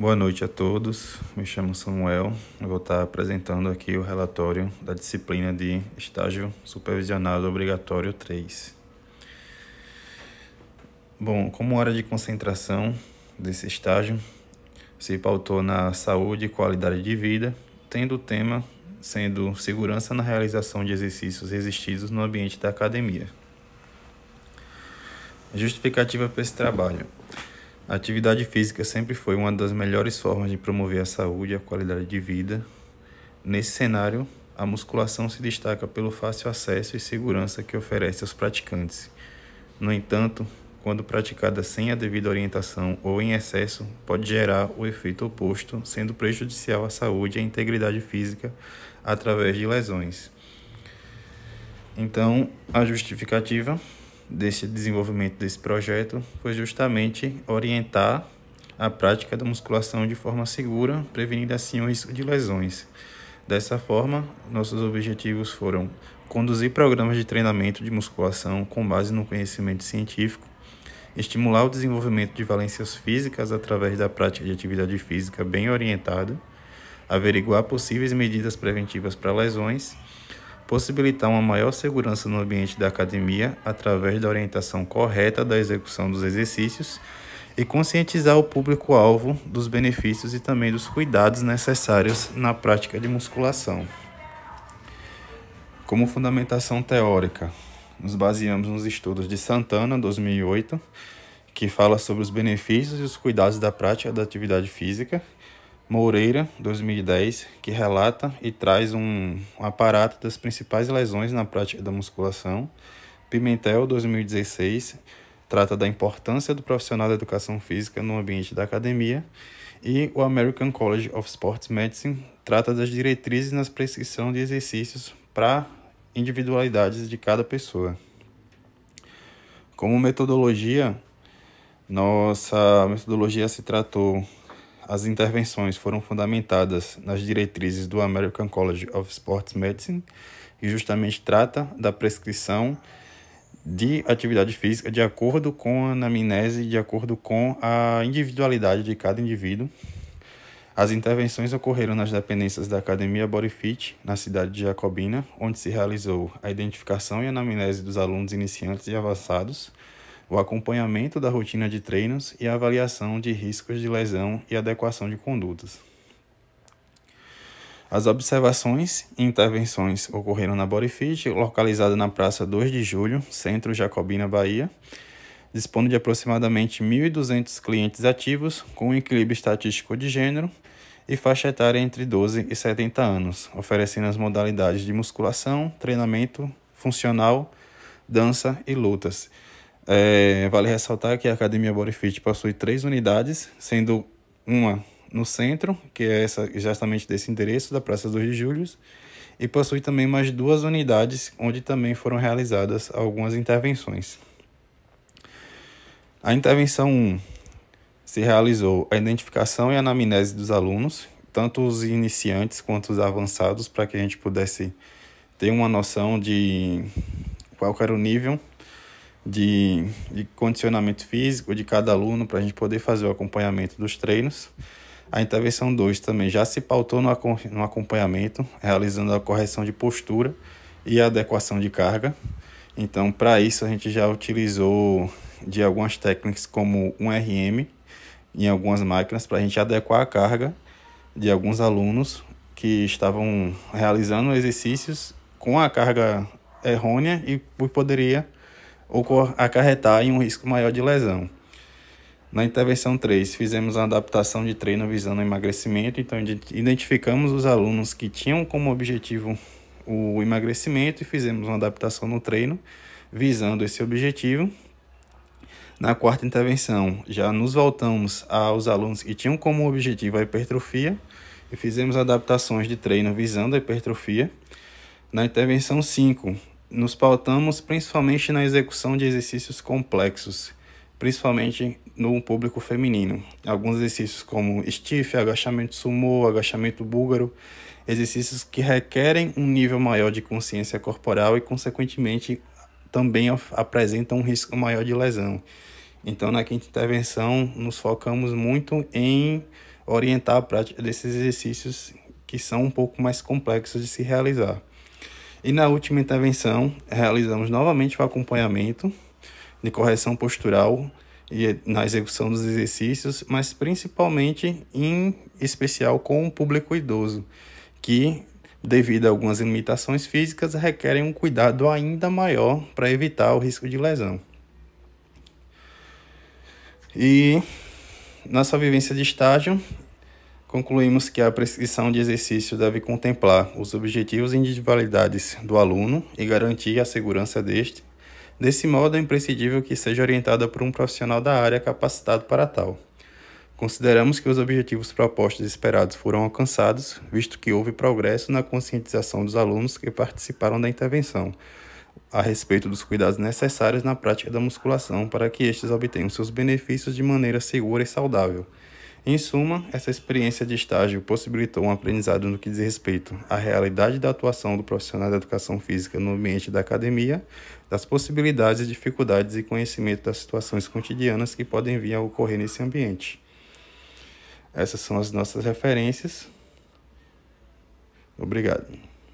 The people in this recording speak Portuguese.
Boa noite a todos, me chamo Samuel. Eu vou estar apresentando aqui o relatório da disciplina de Estágio Supervisionado Obrigatório 3. Bom, como área de concentração desse estágio, se pautou na saúde e qualidade de vida, tendo o tema sendo segurança na realização de exercícios resistidos no ambiente da academia. Justificativa para esse trabalho. A atividade física sempre foi uma das melhores formas de promover a saúde e a qualidade de vida. Nesse cenário, a musculação se destaca pelo fácil acesso e segurança que oferece aos praticantes. No entanto, quando praticada sem a devida orientação ou em excesso, pode gerar o efeito oposto, sendo prejudicial à saúde e à integridade física através de lesões. Então, a justificativa desse desenvolvimento desse projeto foi justamente orientar a prática da musculação de forma segura, prevenindo assim o risco de lesões. Dessa forma, nossos objetivos foram conduzir programas de treinamento de musculação com base no conhecimento científico, estimular o desenvolvimento de valências físicas através da prática de atividade física bem orientada, averiguar possíveis medidas preventivas para lesões possibilitar uma maior segurança no ambiente da academia através da orientação correta da execução dos exercícios e conscientizar o público-alvo dos benefícios e também dos cuidados necessários na prática de musculação. Como fundamentação teórica, nos baseamos nos estudos de Santana, 2008, que fala sobre os benefícios e os cuidados da prática da atividade física Moreira, 2010, que relata e traz um, um aparato das principais lesões na prática da musculação. Pimentel, 2016, trata da importância do profissional da educação física no ambiente da academia. E o American College of Sports Medicine trata das diretrizes na prescrição de exercícios para individualidades de cada pessoa. Como metodologia, nossa metodologia se tratou as intervenções foram fundamentadas nas diretrizes do American College of Sports Medicine, que justamente trata da prescrição de atividade física de acordo com a anamnese, de acordo com a individualidade de cada indivíduo. As intervenções ocorreram nas dependências da Academia Bodyfit, na cidade de Jacobina, onde se realizou a identificação e anamnese dos alunos iniciantes e avançados, o acompanhamento da rotina de treinos e a avaliação de riscos de lesão e adequação de condutas. As observações e intervenções ocorreram na Bodyfit, localizada na Praça 2 de Julho, Centro Jacobina, Bahia. dispondo de aproximadamente 1.200 clientes ativos, com um equilíbrio estatístico de gênero e faixa etária entre 12 e 70 anos, oferecendo as modalidades de musculação, treinamento funcional, dança e lutas. É, vale ressaltar que a Academia Bodyfit possui três unidades, sendo uma no centro, que é essa, justamente desse endereço da Praça 2 de Julho, e possui também mais duas unidades onde também foram realizadas algumas intervenções. A intervenção 1 se realizou a identificação e a anamnese dos alunos, tanto os iniciantes quanto os avançados, para que a gente pudesse ter uma noção de qual era o nível de, de condicionamento físico de cada aluno para a gente poder fazer o acompanhamento dos treinos. A intervenção 2 também já se pautou no, no acompanhamento, realizando a correção de postura e adequação de carga. Então, para isso, a gente já utilizou de algumas técnicas como um RM em algumas máquinas para a gente adequar a carga de alguns alunos que estavam realizando exercícios com a carga errônea e poderia ou acarretar em um risco maior de lesão. Na intervenção 3, fizemos uma adaptação de treino visando emagrecimento, então identificamos os alunos que tinham como objetivo o emagrecimento e fizemos uma adaptação no treino visando esse objetivo. Na quarta intervenção, já nos voltamos aos alunos que tinham como objetivo a hipertrofia e fizemos adaptações de treino visando a hipertrofia. Na intervenção 5, nos pautamos principalmente na execução de exercícios complexos, principalmente no público feminino. Alguns exercícios como stiff, agachamento sumô, agachamento búlgaro, exercícios que requerem um nível maior de consciência corporal e, consequentemente, também apresentam um risco maior de lesão. Então, na quinta intervenção, nos focamos muito em orientar a prática desses exercícios que são um pouco mais complexos de se realizar. E na última intervenção, realizamos novamente o acompanhamento de correção postural e na execução dos exercícios, mas principalmente em especial com o público idoso, que devido a algumas limitações físicas requerem um cuidado ainda maior para evitar o risco de lesão. E nossa vivência de estágio Concluímos que a prescrição de exercício deve contemplar os objetivos e individualidades do aluno e garantir a segurança deste. Desse modo, é imprescindível que seja orientada por um profissional da área capacitado para tal. Consideramos que os objetivos propostos e esperados foram alcançados, visto que houve progresso na conscientização dos alunos que participaram da intervenção a respeito dos cuidados necessários na prática da musculação para que estes obtenham seus benefícios de maneira segura e saudável. Em suma, essa experiência de estágio possibilitou um aprendizado no que diz respeito à realidade da atuação do profissional da educação física no ambiente da academia, das possibilidades, dificuldades e conhecimento das situações cotidianas que podem vir a ocorrer nesse ambiente. Essas são as nossas referências. Obrigado.